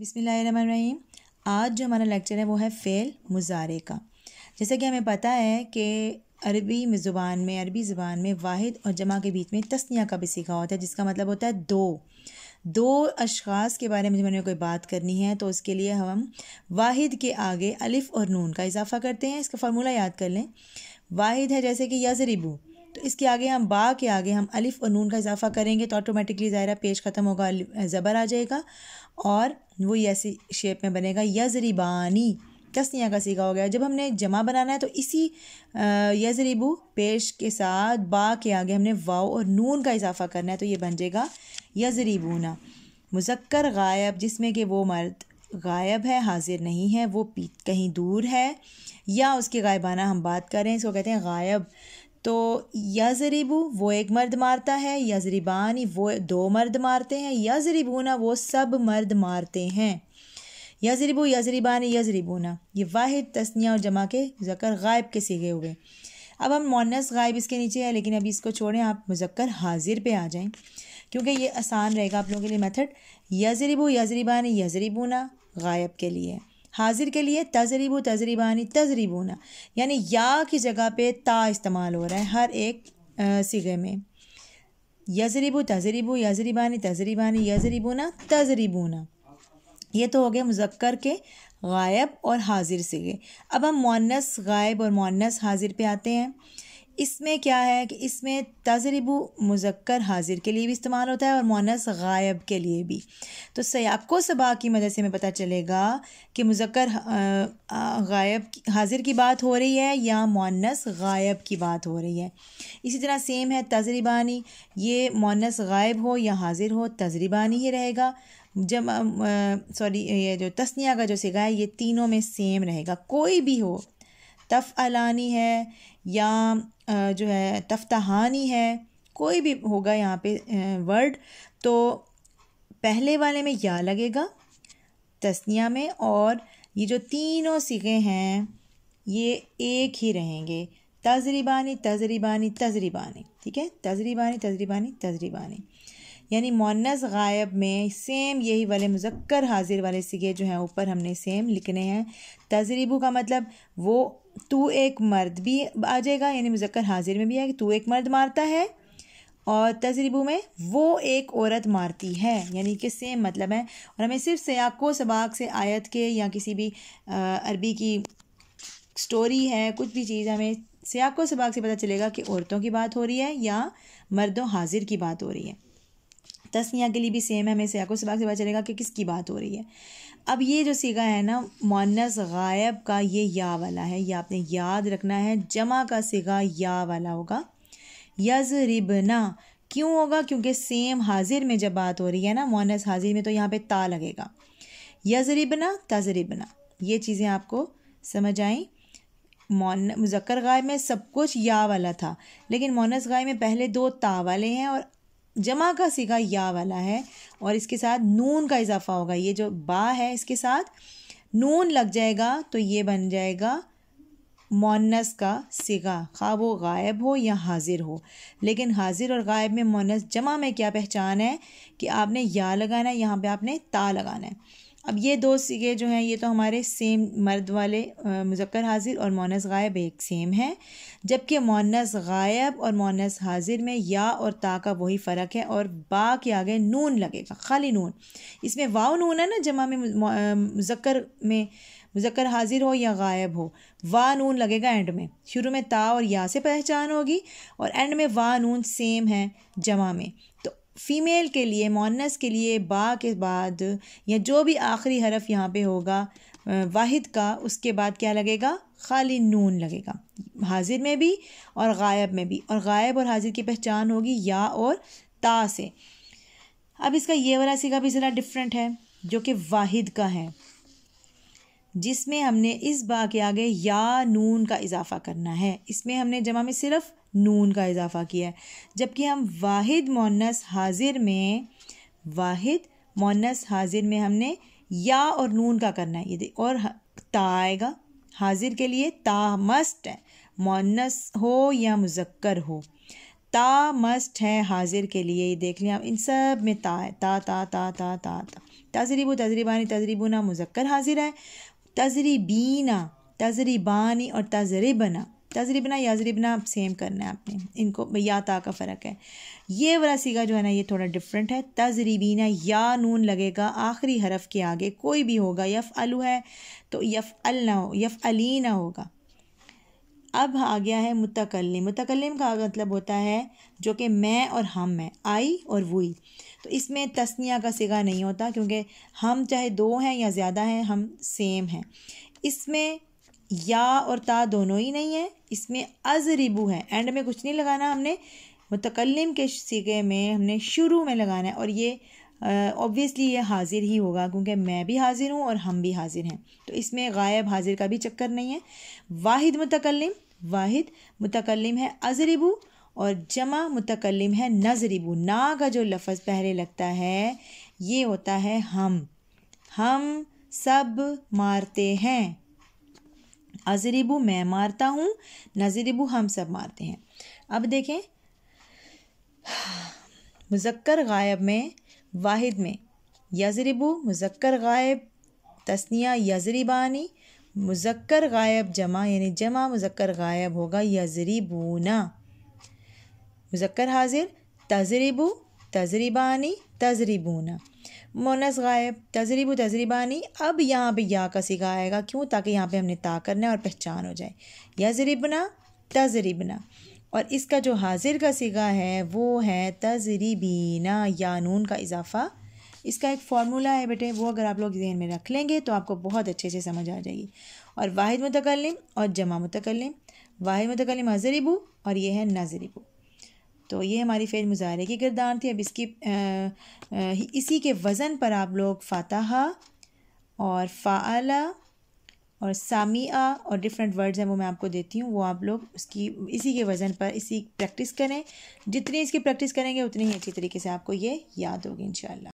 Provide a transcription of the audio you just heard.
बिसमीम आज जो हमारा लेक्चर है वो है फ़ेल मुजारे का जैसे कि हमें पता है कि अरबी ज़ुबान में अरबी ज़ुबान में वाहिद और जमा के बीच में तस्निया का भी सीखा होता है जिसका मतलब होता है दो दो अशखास के बारे में जब मैंने कोई बात करनी है तो उसके लिए हम वाहिद के आगे अलिफ़ और नून का इजाफ़ा करते हैं इसका फार्मूला याद कर लें वाहिद है जैसे कि यजरिबू तो इसके आगे हम बा के आगे हम अलिफ और नून का इजाफा करेंगे तो ऑटोमेटिकली ज़ाहिर पेज ख़त्म होगा ज़बर आ जाएगा और वो ऐसी शेप में बनेगा यजरीबानी तस्निया का सीखा हो गया जब हमने जमा बनाना है तो इसी यजरीबू पेश के साथ बा के आगे हमने वाव और नून का इजाफा करना है तो ये बन जाएगा यजरीबूना मुजक्कर गायब जिसमें कि वो मर्द गायब है हाजिर नहीं है वो कहीं दूर है या उसके गायबाना हम बात करें इसको कहते हैं गायब तो यजरिबू वो एक मर्द मारता है यजरिबानी वो दो मर्द मारते हैं यजरिबूना वो सब मर्द मारते हैं यजरिबू यजरिबानी यजरिबूना ये वाहिद तस्निया और जमा के जकर गायब के सीखे हुए अब हम मोनस गायब इसके नीचे है लेकिन अभी इसको छोड़ें आप मुजक्कर हाजिर पे आ जाएं क्योंकि ये आसान रहेगा आप लोगों के लिए मेथड यजरिबू यजरिबानी यजरिबूना गायब के लिए हाजिर के लिए तजरीब तजरीबानी तजरीबूना यानी या की जगह पे ता इस्तेमाल हो रहा है हर एक सिगे में यजरीबू तजरीबू यजरीबानी तजरीबानी यजरीबूना तजरीबूना ये तो हो गए मुजक्कर के गायब और हाजिर सिगे अब हम मुन्नस गायब और मुन्नस हाजिर पे आते हैं इसमें क्या है कि इसमें तजरबू मुजक्कर हाजिर के लिए भी इस्तेमाल होता है और मोनस गायब के लिए भी तो सही आपको सबा की मदद से हमें पता चलेगा कि मुजक्कर गायब हाजिर की बात हो रही है या मोनस गायब की बात हो रही है इसी तरह सेम है तजरबानी ये मोनस गायब हो या हाजिर हो तजरबानी ही रहेगा जब सॉरी ये जो तस्निया का जो सिगा है ये तीनों में सेम रहेगा कोई भी हो तफ़ अलानी है या जो है तफ्तहानी है कोई भी होगा यहाँ पे वर्ड तो पहले वाले में या लगेगा तस्निया में और ये जो तीनों सिगे हैं ये एक ही रहेंगे तजरीबानी तजरीबानी तजरीबानी ठीक है तजरीबानी तजरीबानी तजरीबानी यानी मोनस गायब में सेम यही वाले मुजक्कर हाजिर वाले सिगे जो हैं ऊपर हमने सेम लिखने हैं तजरीबू का मतलब वो तू एक मर्द भी आ जाएगा यानी मुजक्कर हाजिर में भी आएगा तू एक मर्द मारता है और तजरीबू में वो एक औरत मारती है यानी कि सेम मतलब है और हमें सिर्फ सयाको सबाक से आयत के या किसी भी अरबी की स्टोरी है कुछ भी चीज़ हमें सयाको सबाक से पता चलेगा कि औरतों की बात हो रही है या मर्दों हाजिर की बात हो रही है तस्निया के लिए भी सेम है हमें सयाको से बाग से पता चलेगा कि किसकी बात हो रही है अब ये जो सीगा है ना मुनस गायब का ये या वाला है ये आपने याद रखना है जमा का सिगा या वाला होगा यज रिबना क्यों होगा क्योंकि सेम हाजिर में जब बात हो रही है ना मुनस हाजिर में तो यहाँ पे ता लगेगा यज तज तजरिबना ये चीज़ें आपको समझ आई मोन मुजक्र गाय में सब कुछ या वाला था लेकिन मोनस गाय में पहले दो ता वाले हैं और जमा का सीगा या वाला है और इसके साथ नून का इजाफा होगा ये जो बा है इसके साथ नून लग जाएगा तो ये बन जाएगा मोनस का सिगा खा वो गायब हो या हाजिर हो लेकिन हाजिर और गायब में मोनस जमा में क्या पहचान है कि आपने या लगाना है यहाँ पे आपने ता लगाना है अब ये दो सिगे जो हैं ये तो हमारे सेम मर्द वाले मुज़क्र हाजिर और मोनस गायब एक सेम है जबकि मोनस गायब और मोनस हाजिर में या और ता का वही फ़र्क है और बा के आगे नून लगेगा खाली नून इसमें वाव नून है ना जमा में मुज़क्र में मुज़क्र हाजिर हो या गायब हो वा नून लगेगा एंड में शुरू में ता और या से पहचान होगी और एंड में वा नून सेम है जमा में फ़ीमेल के लिए मोनस के लिए बा के बाद या जो भी आखिरी हरफ यहाँ पे होगा वाहिद का उसके बाद क्या लगेगा खाली नून लगेगा हाजिर में भी और गायब में भी और गायब और हाजिर की पहचान होगी या और ता से अब इसका ये वाला सिगा भी ज़रा डिफरेंट है जो कि वाहिद का है जिसमें हमने इस बा के आगे या नून का इजाफा करना है इसमें हमने जमा में सिर्फ नून का इजाफ़ा किया है जबकि हम वाहिद मोनस हाजिर में वाहिद मोनस हाजिर में हमने या और नून का करना है ये और ता आएगा हाजिर के लिए ता मस्ट है मोनस हो या मुजक्कर हो ता मस्ट है हाजिर के लिए ये देख लें आप इन सब में ता है ता ता ता ता ता ता तजरीब तजरीबानी तजरीबुना मुजक्कर हाजिर है तजरीबीना तजरीबानी और तजरीबना तजरिबना याजरिबना सेम करना है आपने इनको या ता का फ़र्क है ये वाला सीगा जो है ना ये थोड़ा डिफरेंट है तजरीबीना या नून लगेगा आखिरी हरफ के आगे कोई भी होगा यफ़ अलू है तो यफ़ अल ना हो यफ़ अली ना होगा अब आ गया है मुतकलम मुतकलम का मतलब होता है जो कि मैं और हम हैं आई और वही तो इसमें तस्निया का सिगा नहीं होता क्योंकि हम चाहे दो हैं या ज़्यादा हैं हम सेम हैं इसमें या और ता दोनों ही नहीं है इसमें अजरिबू है एंड में कुछ नहीं लगाना हमने मुतकलम के सीगे में हमने शुरू में लगाना है और ये ऑब्वियसली ये हाजिर ही होगा क्योंकि मैं भी हाजिर हूँ और हम भी हाजिर हैं तो इसमें गायब हाजिर का भी चक्कर नहीं है वाहिद मुतकलम वाहिद मुतकलम है अजरिबू और जमा मुतकलम है नजरिबू ना का जो लफज पहले लगता है ये होता है हम हम सब मारते हैं अजरिबू मैं मारता हूँ नजरिबू हम सब मारते हैं अब देखें मुजक्कर गायब में वाहिद में यजरिबू मुजक्कर गायब तस्निया यजरिबानी मुजक्कर गायब जमा यानी जमा मुजक्कर गायब होगा यजरिबूना मुजक्कर हाजिर तजरिबू तजरिबानी तजरिबूना मोनस गायब तजरीब तजरीबानी अब यहाँ पे या का सिगा आएगा क्यों ताकि यहाँ पे हमने ता करना है और पहचान हो जाए यजरिबना तजरिबना और इसका जो हाजिर का सिगा है वो है तजरीबीना या नून का इजाफ़ा इसका एक फार्मूला है बेटे वो अगर आप लोग जहन में रख लेंगे तो आपको बहुत अच्छे से समझ आ जाएगी और वाहिद मतकलम और जमा मुतकलम वाहिद मुतकलम हज़रीबू और ये है नजरीबू तो ये हमारी फ़ेल मुजाहरे की किरदार थी अब इसकी आ, आ, इसी के वज़न पर आप लोग फ़ातहा और फ़ाला और सामिया और डिफरेंट वर्ड्स हैं वो मैं आपको देती हूँ वो आप लोग उसकी इसी के वज़न पर इसी प्रैक्टिस करें जितनी इसकी प्रैक्टिस करेंगे उतनी ही अच्छी तरीके से आपको ये याद होगी इन